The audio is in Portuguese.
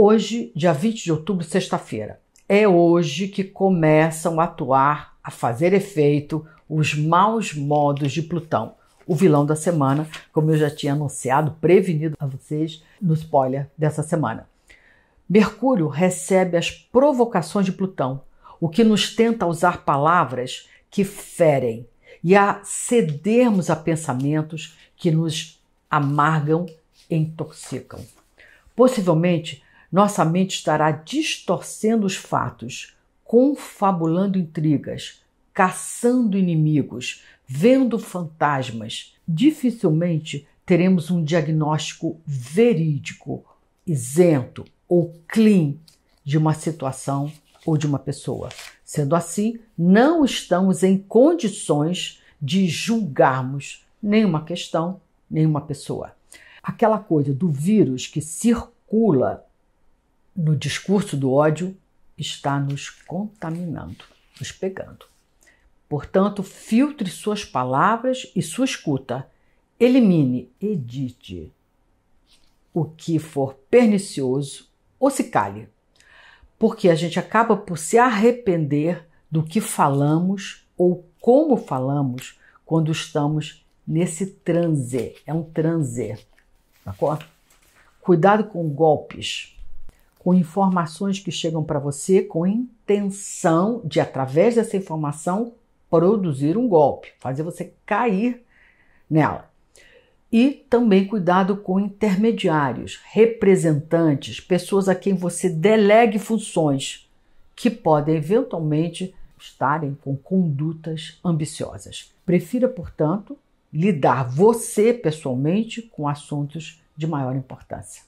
Hoje, dia 20 de outubro, sexta-feira, é hoje que começam a atuar, a fazer efeito, os maus modos de Plutão, o vilão da semana, como eu já tinha anunciado, prevenido a vocês no spoiler dessa semana. Mercúrio recebe as provocações de Plutão, o que nos tenta usar palavras que ferem e a cedermos a pensamentos que nos amargam e intoxicam. Possivelmente nossa mente estará distorcendo os fatos, confabulando intrigas, caçando inimigos, vendo fantasmas. Dificilmente teremos um diagnóstico verídico, isento ou clean de uma situação ou de uma pessoa. Sendo assim, não estamos em condições de julgarmos nenhuma questão, nenhuma pessoa. Aquela coisa do vírus que circula no discurso do ódio está nos contaminando, nos pegando. Portanto, filtre suas palavras e sua escuta. Elimine, edite o que for pernicioso ou se cale, porque a gente acaba por se arrepender do que falamos ou como falamos quando estamos nesse transe. É um transe, tá Cuidado com golpes com informações que chegam para você com intenção de, através dessa informação, produzir um golpe, fazer você cair nela. E também cuidado com intermediários, representantes, pessoas a quem você delegue funções que podem eventualmente estarem com condutas ambiciosas. Prefira, portanto, lidar você pessoalmente com assuntos de maior importância.